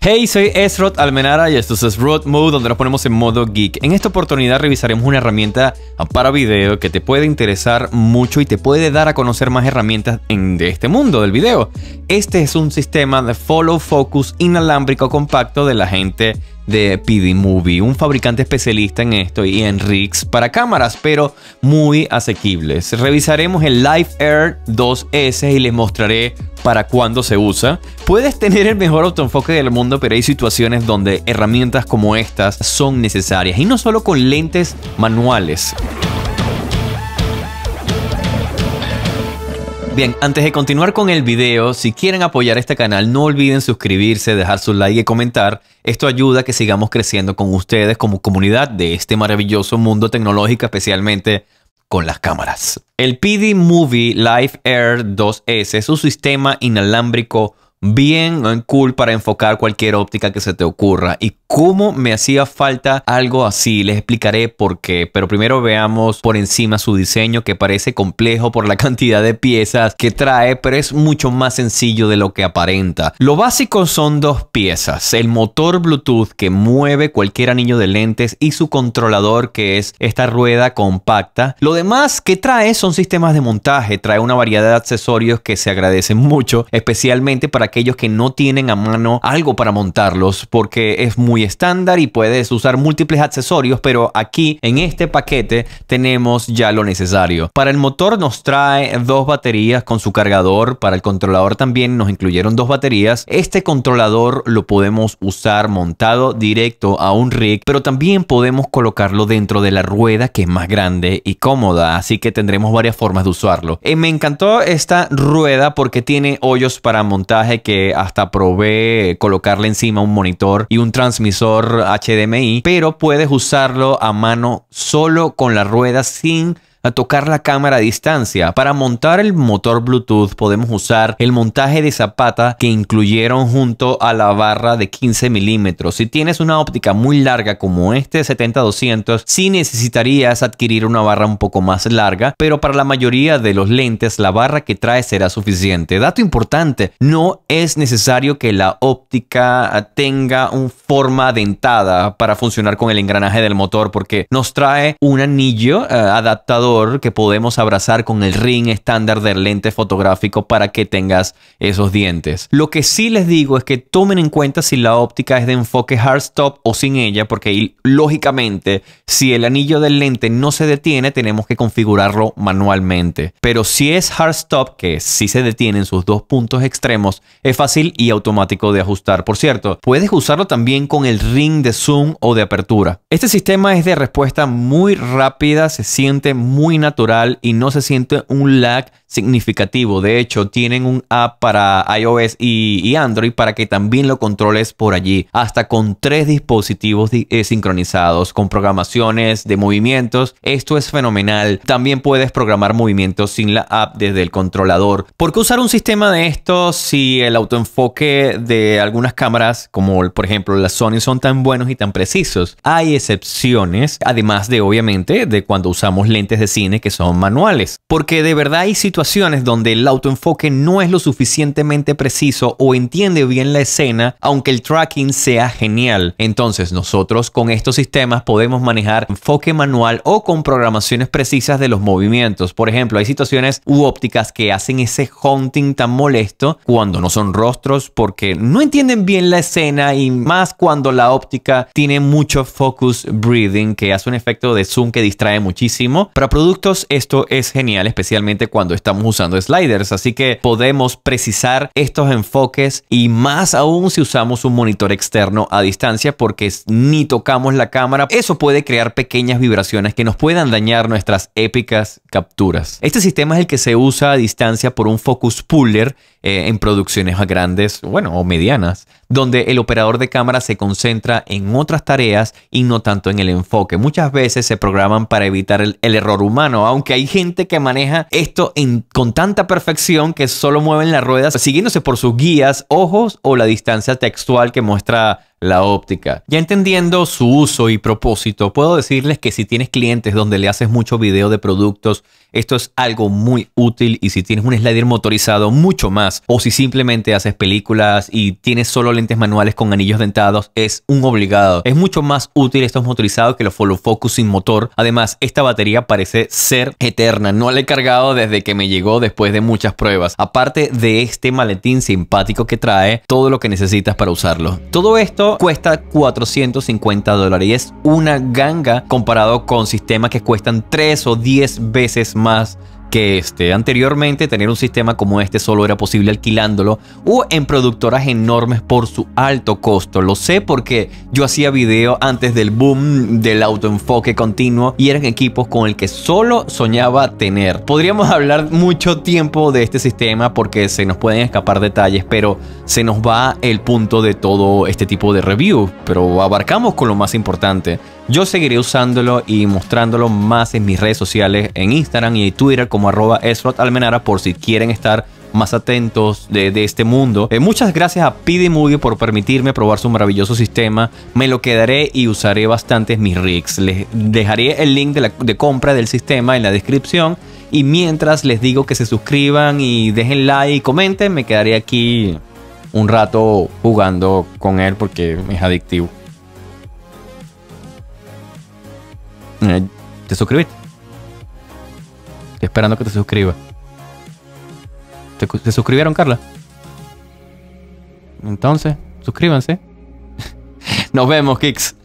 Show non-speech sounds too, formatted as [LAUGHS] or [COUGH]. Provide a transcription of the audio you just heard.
Hey, soy Esrod Almenara y esto es road Mode, donde nos ponemos en modo geek. En esta oportunidad revisaremos una herramienta para video que te puede interesar mucho y te puede dar a conocer más herramientas en, de este mundo del video. Este es un sistema de follow focus inalámbrico compacto de la gente de PD Movie, un fabricante especialista en esto y en rigs para cámaras, pero muy asequibles. Revisaremos el Live Air 2S y les mostraré para cuándo se usa. Puedes tener el mejor autoenfoque del mundo, pero hay situaciones donde herramientas como estas son necesarias y no solo con lentes manuales. Bien, antes de continuar con el video, si quieren apoyar este canal, no olviden suscribirse, dejar su like y comentar. Esto ayuda a que sigamos creciendo con ustedes como comunidad de este maravilloso mundo tecnológico, especialmente con las cámaras. El PD Movie Live Air 2S es un sistema inalámbrico bien eh, cool para enfocar cualquier óptica que se te ocurra y cómo me hacía falta algo así. Les explicaré por qué, pero primero veamos por encima su diseño que parece complejo por la [LAUGHS] cantidad de piezas que trae, pero es mucho más sencillo de lo que aparenta. Lo básico son dos piezas, el motor Bluetooth que mueve cualquier anillo de lentes y su controlador que es esta rueda compacta. Lo demás que trae son sistemas de montaje, trae una variedad de accesorios que se agradecen mucho, especialmente para aquellos que no tienen a mano algo para montarlos porque es muy estándar y puedes usar múltiples accesorios, pero aquí en este paquete tenemos ya lo necesario. Para el motor nos trae dos baterías con su cargador, para el controlador también nos incluyeron dos baterías. Este controlador lo podemos usar montado directo a un rig, pero también podemos colocarlo dentro de la rueda que es más grande y cómoda, así que tendremos varias formas de usarlo. Eh, me encantó esta rueda porque tiene hoyos para montaje que hasta probé colocarle encima un monitor y un transmisor HDMI, pero puedes usarlo a mano solo con la rueda sin a tocar la cámara a distancia. Para montar el motor Bluetooth podemos usar el montaje de zapata que incluyeron junto a la barra de 15 milímetros. Si tienes una óptica muy larga como este 70-200, sí necesitarías adquirir una barra un poco más larga, pero para la mayoría de los lentes la barra que trae será suficiente. Dato importante, no es necesario que la óptica tenga una forma dentada para funcionar con el engranaje del motor porque nos trae un anillo eh, adaptado que podemos abrazar con el ring estándar del lente fotográfico para que tengas esos dientes. Lo que sí les digo es que tomen en cuenta si la óptica es de enfoque hard stop o sin ella, porque lógicamente si el anillo del lente no se detiene, tenemos que configurarlo manualmente. Pero si es hard stop, que sí se detiene en sus dos puntos extremos, es fácil y automático de ajustar. Por cierto, puedes usarlo también con el ring de zoom o de apertura. Este sistema es de respuesta muy rápida, se siente muy muy natural y no se siente un lag significativo. De hecho, tienen un app para iOS y, Android para que también lo controles por allí, hasta con tres dispositivos eh, sincronizados, con programaciones de movimientos. Esto es fenomenal. También puedes programar movimientos sin la app desde el controlador. ¿Por qué usar un sistema de estos si el autoenfoque de algunas cámaras, como por ejemplo las Sony, son tan buenos y tan precisos? Hay excepciones, además de obviamente de cuando usamos lentes de cine que son manuales, porque de verdad hay situaciones donde el autoenfoque no es lo suficientemente preciso o entiende bien la escena, aunque el tracking sea genial. Entonces nosotros con estos sistemas podemos manejar enfoque manual o con programaciones precisas de los movimientos. Por ejemplo, hay situaciones u ópticas que hacen ese hunting tan molesto cuando no son rostros porque no entienden bien la escena y más cuando la óptica tiene mucho focus breathing que hace un efecto de zoom que distrae muchísimo. para productos, esto es genial, especialmente cuando estamos usando sliders. Así que podemos precisar estos enfoques y más aún si usamos un monitor externo a distancia porque ni tocamos la cámara. Eso puede crear pequeñas vibraciones que nos puedan dañar nuestras épicas capturas. Este sistema es el que se usa a distancia por un focus puller eh, en producciones grandes, bueno, o medianas, donde el operador de cámara se concentra en otras tareas y no tanto en el enfoque. Muchas veces se programan para evitar el, error humano, aunque hay gente que maneja esto con tanta perfección que solo mueven las ruedas siguiéndose por sus guías, ojos o la distancia textual que muestra la óptica. Ya entendiendo su uso y propósito, puedo decirles que si tienes clientes donde le haces mucho video de productos, esto es algo muy útil y si tienes un slider motorizado, mucho más. O si simplemente haces películas y tienes solo lentes manuales con anillos dentados, es un obligado. Es mucho más útil estos motorizados que los follow focus sin motor. Además, esta batería parece ser eterna. No la he cargado desde que me llegó después de muchas pruebas. Aparte de este maletín simpático que trae, todo lo que necesitas para usarlo. Todo esto cuesta 450 dólares y es una ganga comparado con sistemas que cuestan 3 o 10 veces más que este, anteriormente tener un sistema como este solo era posible alquilándolo o en productoras enormes por su alto costo. Lo sé porque yo hacía video antes del boom del autoenfoque continuo y eran equipos con el que solo soñaba tener. Podríamos hablar mucho tiempo de este sistema porque se nos pueden escapar detalles, pero se nos va el punto de todo este tipo de review, pero abarcamos con lo más importante. Yo seguiré usándolo y mostrándolo más en mis redes sociales, en Instagram y Twitter como arroba Almenara por si quieren estar más atentos de, este mundo. Eh, muchas gracias a Pidi por permitirme probar su maravilloso sistema. Me lo quedaré y usaré bastantes mis rigs. Les dejaré el link de compra del sistema en la descripción. Y mientras les digo que se suscriban y dejen like y comenten, me quedaré aquí un rato jugando con él porque es adictivo. Eh, ¿Te suscribiste? esperando que te suscribas. ¿Te, suscribieron, Carla? Entonces, suscríbanse. [LAUGHS] Nos vemos, Kicks.